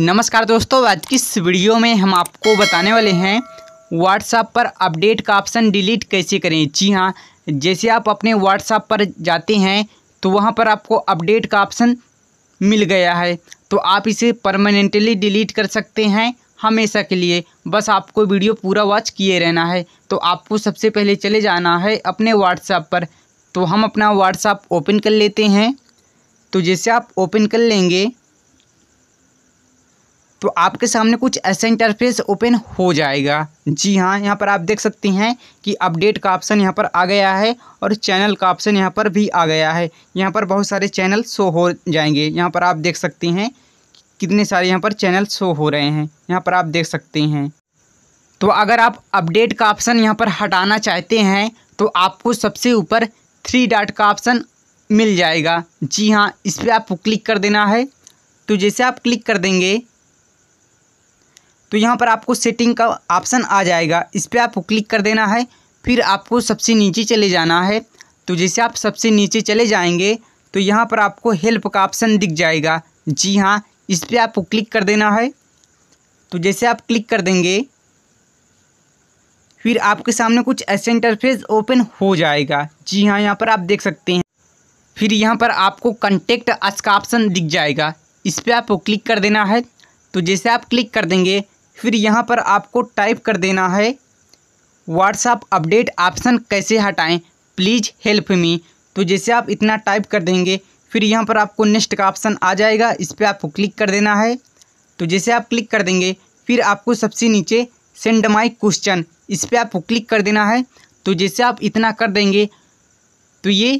नमस्कार दोस्तों आज की इस वीडियो में हम आपको बताने वाले हैं व्हाट्सएप पर अपडेट का ऑप्शन डिलीट कैसे करें जी हाँ जैसे आप अपने व्हाट्सएप पर जाते हैं तो वहाँ पर आपको अपडेट का ऑप्शन मिल गया है तो आप इसे परमानेंटली डिलीट कर सकते हैं हमेशा के लिए बस आपको वीडियो पूरा वॉच किए रहना है तो आपको सबसे पहले चले जाना है अपने व्हाट्सएप पर तो हम अपना व्हाट्सएप ओपन कर लेते हैं तो जैसे आप ओपन कर लेंगे तो आपके सामने कुछ ऐसा इंटरफेस ओपन हो जाएगा जी हाँ यहाँ पर आप देख सकते हैं कि अपडेट का ऑप्शन यहाँ पर आ गया है और चैनल का ऑप्शन यहाँ पर भी आ गया है यहाँ पर बहुत सारे चैनल शो हो जाएंगे यहाँ पर आप देख सकते हैं कितने सारे यहाँ पर चैनल शो हो रहे हैं यहाँ पर आप देख सकते हैं तो अगर आप अपडेट का ऑप्शन यहाँ पर हटाना चाहते हैं तो आपको सबसे ऊपर थ्री डाट का ऑप्शन मिल जाएगा जी हाँ इस पर आपको क्लिक कर देना है तो जैसे आप क्लिक कर देंगे तो यहाँ पर आपको सेटिंग का ऑप्शन आ जाएगा इस पर आपको क्लिक कर देना है फिर आपको सबसे नीचे चले जाना है तो जैसे आप सबसे नीचे चले जाएंगे तो यहाँ पर आपको हेल्प का ऑप्शन दिख जाएगा जी हाँ इस पर आपको क्लिक कर देना है तो जैसे आप क्लिक कर देंगे फिर आपके सामने कुछ ऐसे इंटरफेस ओपन हो जाएगा जी हाँ यहाँ पर आप देख सकते हैं फिर यहाँ पर आपको कंटेक्ट अस का ऑप्शन दिख जाएगा इस पर आपको क्लिक कर देना है तो जैसे आप क्लिक कर देंगे फिर यहाँ पर आपको टाइप कर देना है व्हाट्सअप अपडेट ऑप्शन कैसे हटाएं प्लीज़ हेल्प मी तो जैसे आप इतना टाइप कर देंगे फिर यहाँ पर आपको नेक्स्ट का ऑप्शन आ जाएगा इस पर आपको क्लिक कर देना है तो जैसे आप क्लिक कर देंगे फिर आपको सबसे नीचे सेंड माई क्वेश्चन इस पर आपको क्लिक कर देना है तो जैसे आप इतना कर देंगे तो ये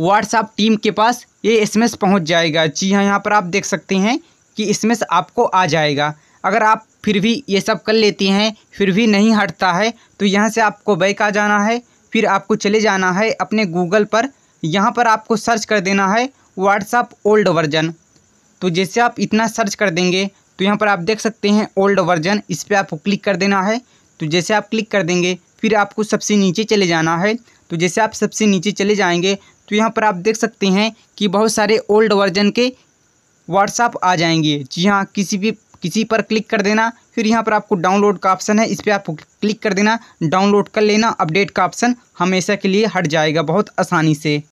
व्हाट्सअप टीम के पास ये एस पहुँच जाएगा जी हाँ यहाँ पर आप देख सकते हैं कि एस आपको आ जाएगा अगर आप फिर भी ये सब कर लेती हैं फिर भी नहीं हटता है तो यहाँ से आपको बैक आ जाना है फिर आपको चले जाना है अपने गूगल पर यहाँ पर आपको सर्च कर देना है व्हाट्सअप ओल्ड वर्जन तो जैसे आप इतना सर्च कर देंगे तो यहाँ पर आप देख सकते हैं ओल्ड वर्जन इस पर आपको क्लिक कर देना है तो जैसे आप क्लिक कर देंगे फिर आपको सबसे नीचे चले जाना है तो जैसे आप सबसे नीचे चले जाएंगे तो यहाँ पर आप देख सकते हैं कि बहुत सारे ओल्ड वर्जन के व्हाट्सअप आ जाएंगे जी हाँ किसी भी किसी पर क्लिक कर देना फिर यहाँ पर आपको डाउनलोड का ऑप्शन है इस पर आपको क्लिक कर देना डाउनलोड कर लेना अपडेट का ऑप्शन हमेशा के लिए हट जाएगा बहुत आसानी से